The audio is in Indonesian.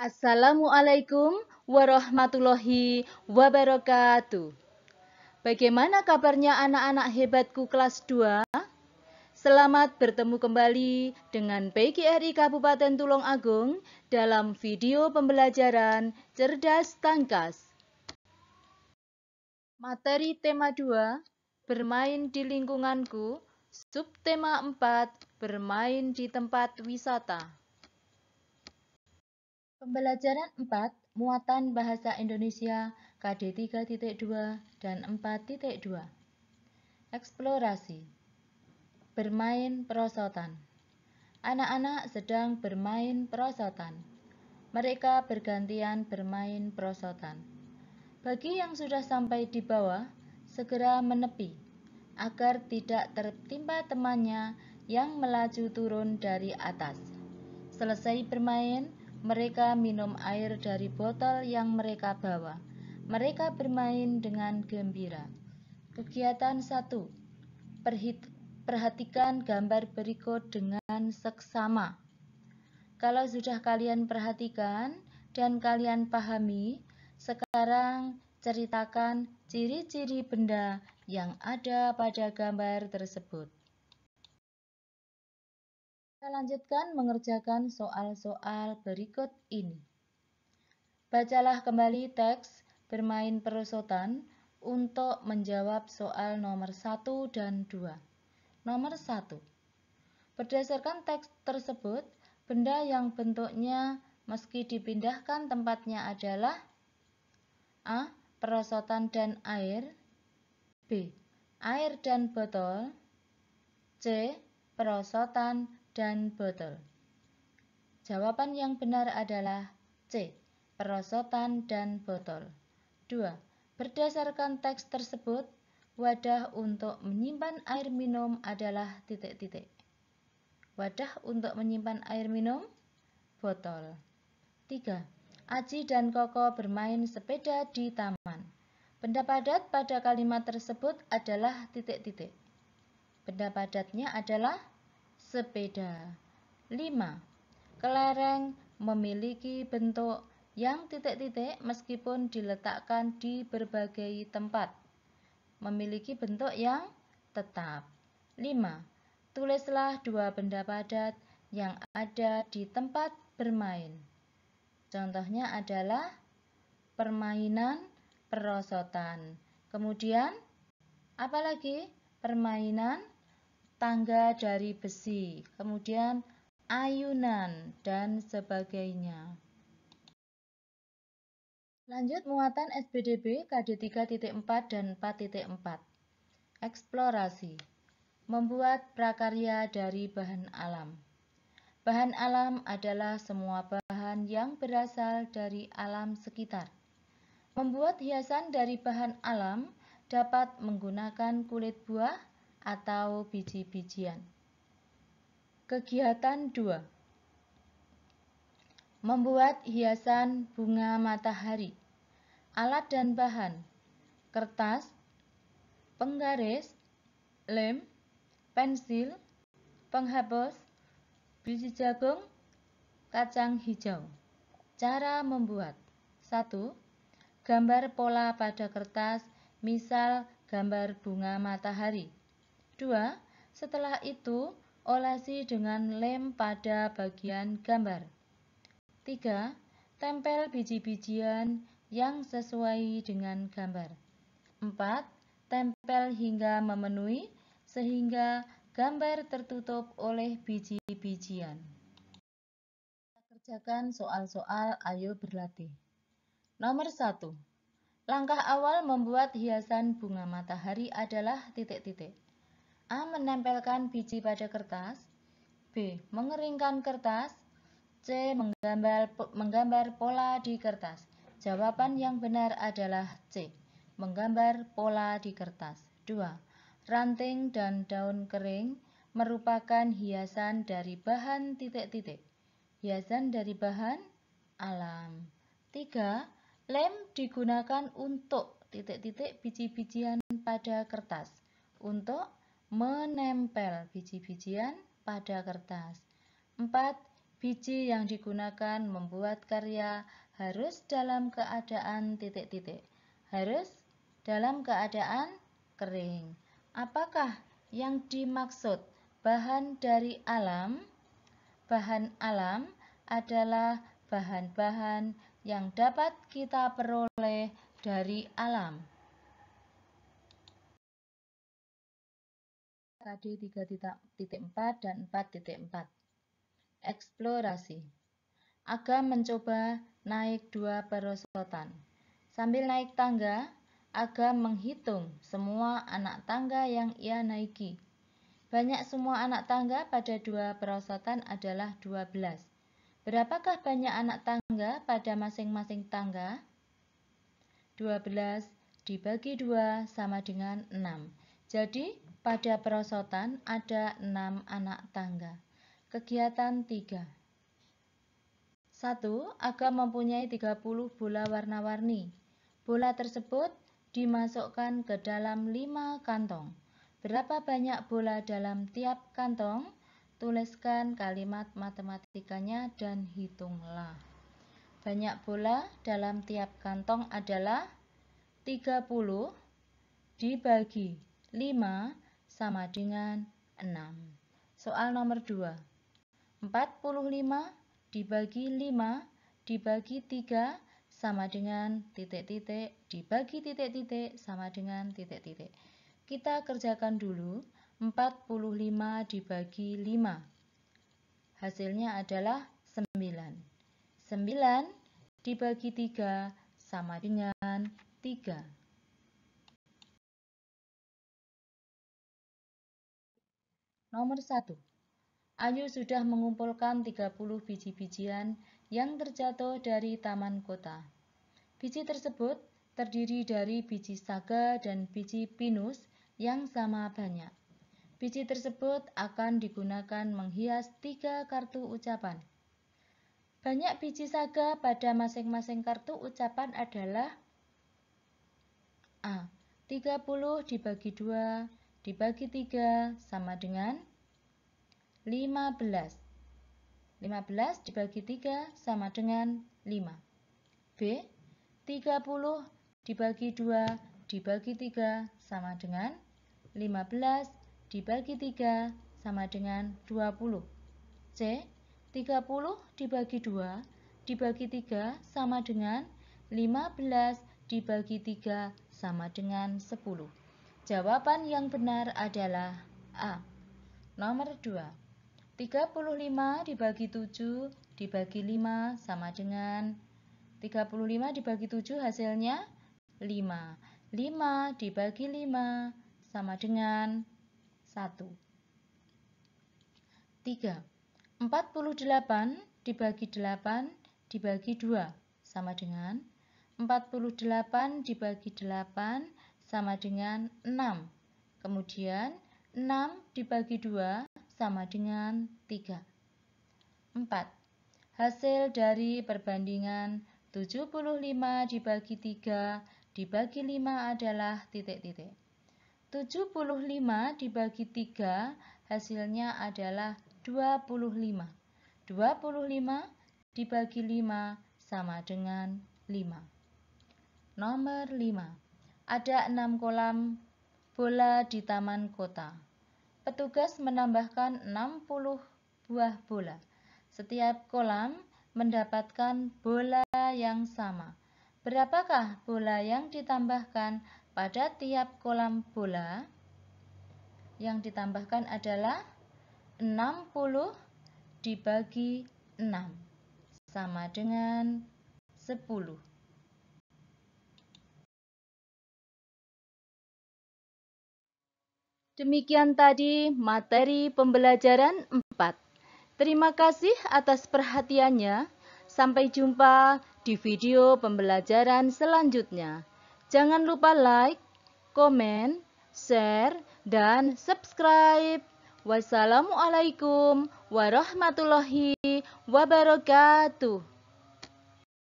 Assalamualaikum warahmatullahi wabarakatuh. Bagaimana kabarnya anak-anak hebatku kelas 2? Selamat bertemu kembali dengan PGRI Kabupaten Tulung Agung dalam video pembelajaran Cerdas Tangkas. Materi tema 2, Bermain di Lingkunganku, subtema 4, Bermain di Tempat Wisata. Pembelajaran 4 Muatan Bahasa Indonesia KD 3.2 dan 4.2 Eksplorasi Bermain perosotan Anak-anak sedang bermain perosotan. Mereka bergantian bermain perosotan. Bagi yang sudah sampai di bawah, segera menepi agar tidak tertimpa temannya yang melaju turun dari atas. Selesai bermain, mereka minum air dari botol yang mereka bawa. Mereka bermain dengan gembira. Kegiatan 1. Perhatikan gambar berikut dengan seksama. Kalau sudah kalian perhatikan dan kalian pahami, sekarang ceritakan ciri-ciri benda yang ada pada gambar tersebut. Kita lanjutkan mengerjakan soal-soal berikut ini. Bacalah kembali teks bermain perosotan untuk menjawab soal nomor 1 dan 2. Nomor 1. Berdasarkan teks tersebut, benda yang bentuknya meski dipindahkan tempatnya adalah A. Perosotan dan air B. Air dan botol C. Perosotan dan botol. Jawaban yang benar adalah C. Perosotan dan botol. 2. Berdasarkan teks tersebut, wadah untuk menyimpan air minum adalah titik-titik. Wadah untuk menyimpan air minum, botol. 3. Aji dan Koko bermain sepeda di taman. Benda padat pada kalimat tersebut adalah titik-titik. Benda padatnya adalah sepeda. 5. Kelereng memiliki bentuk yang titik-titik meskipun diletakkan di berbagai tempat. Memiliki bentuk yang tetap. 5. Tulislah dua benda padat yang ada di tempat bermain. Contohnya adalah permainan perosotan. Kemudian, apalagi permainan tangga dari besi, kemudian ayunan, dan sebagainya. Lanjut muatan SBDB KD 3.4 dan 4.4. Eksplorasi. Membuat prakarya dari bahan alam. Bahan alam adalah semua bahan yang berasal dari alam sekitar. Membuat hiasan dari bahan alam dapat menggunakan kulit buah, atau biji-bijian. Kegiatan 2 Membuat hiasan bunga matahari Alat dan bahan Kertas Penggaris Lem Pensil Penghapus Biji jagung Kacang hijau Cara membuat 1. Gambar pola pada kertas, misal gambar bunga matahari. 2. Setelah itu, olesi dengan lem pada bagian gambar. 3. Tempel biji-bijian yang sesuai dengan gambar. 4. Tempel hingga memenuhi sehingga gambar tertutup oleh biji-bijian. Kerjakan soal-soal, ayo berlatih. Nomor 1. Langkah awal membuat hiasan bunga matahari adalah titik-titik. A. Menempelkan biji pada kertas B. Mengeringkan kertas C. Menggambar, menggambar pola di kertas Jawaban yang benar adalah C. Menggambar pola di kertas 2. Ranting dan daun kering merupakan hiasan dari bahan titik-titik Hiasan dari bahan alam 3. Lem digunakan untuk titik-titik biji-bijian pada kertas Untuk menempel biji-bijian pada kertas. 4. Biji yang digunakan membuat karya harus dalam keadaan titik-titik. Harus dalam keadaan kering. Apakah yang dimaksud bahan dari alam? Bahan alam adalah bahan-bahan yang dapat kita peroleh dari alam. KD 3.4 dan 4.4. Eksplorasi Aga mencoba naik dua perosotan. Sambil naik tangga, Aga menghitung semua anak tangga yang ia naiki. Banyak semua anak tangga pada dua perosotan adalah 12. Berapakah banyak anak tangga pada masing-masing tangga? 12 dibagi 2 sama dengan 6. Jadi, pada perosotan ada enam anak tangga. Kegiatan tiga. Satu, Agam mempunyai 30 bola warna-warni. Bola tersebut dimasukkan ke dalam lima kantong. Berapa banyak bola dalam tiap kantong? Tuliskan kalimat matematikanya dan hitunglah. Banyak bola dalam tiap kantong adalah 30 dibagi 5 sama dengan 6. Soal nomor 2. 45 dibagi 5 dibagi 3 sama dengan titik-titik dibagi titik-titik sama dengan titik-titik. Kita kerjakan dulu 45 dibagi 5. Hasilnya adalah 9. 9 dibagi 3 sama dengan 3. Nomor 1. Ayu sudah mengumpulkan 30 biji-bijian yang terjatuh dari taman kota. Biji tersebut terdiri dari biji saga dan biji pinus yang sama banyak. Biji tersebut akan digunakan menghias tiga kartu ucapan. Banyak biji saga pada masing-masing kartu ucapan adalah A. 30 dibagi 2 dibagi 3 sama dengan 15. 15 dibagi 3 sama dengan 5. B. 30 dibagi 2 dibagi 3 sama dengan 15 dibagi 3 sama dengan 20. C. 30 dibagi 2 dibagi 3 sama dengan 15 dibagi 3 sama dengan 10. Jawaban yang benar adalah A. Nomor 2. 35 dibagi 7 dibagi 5 sama dengan 35 dibagi 7 hasilnya 5. 5 dibagi 5 sama dengan 1. 3. 48 dibagi 8 dibagi 2 sama dengan 48 dibagi 8 sama dengan 6. Kemudian 6 dibagi 2 sama dengan 3. 4. Hasil dari perbandingan 75 dibagi 3 dibagi 5 adalah titik-titik. 75 dibagi 3 hasilnya adalah 25. 25 dibagi 5 sama dengan 5. Nomor 5. Ada enam kolam bola di taman kota. Petugas menambahkan 60 buah bola. Setiap kolam mendapatkan bola yang sama. Berapakah bola yang ditambahkan pada tiap kolam bola? Yang ditambahkan adalah 60 dibagi 6 sama dengan 10. Demikian tadi materi pembelajaran 4. Terima kasih atas perhatiannya. Sampai jumpa di video pembelajaran selanjutnya. Jangan lupa like, komen, share, dan subscribe. Wassalamualaikum warahmatullahi wabarakatuh.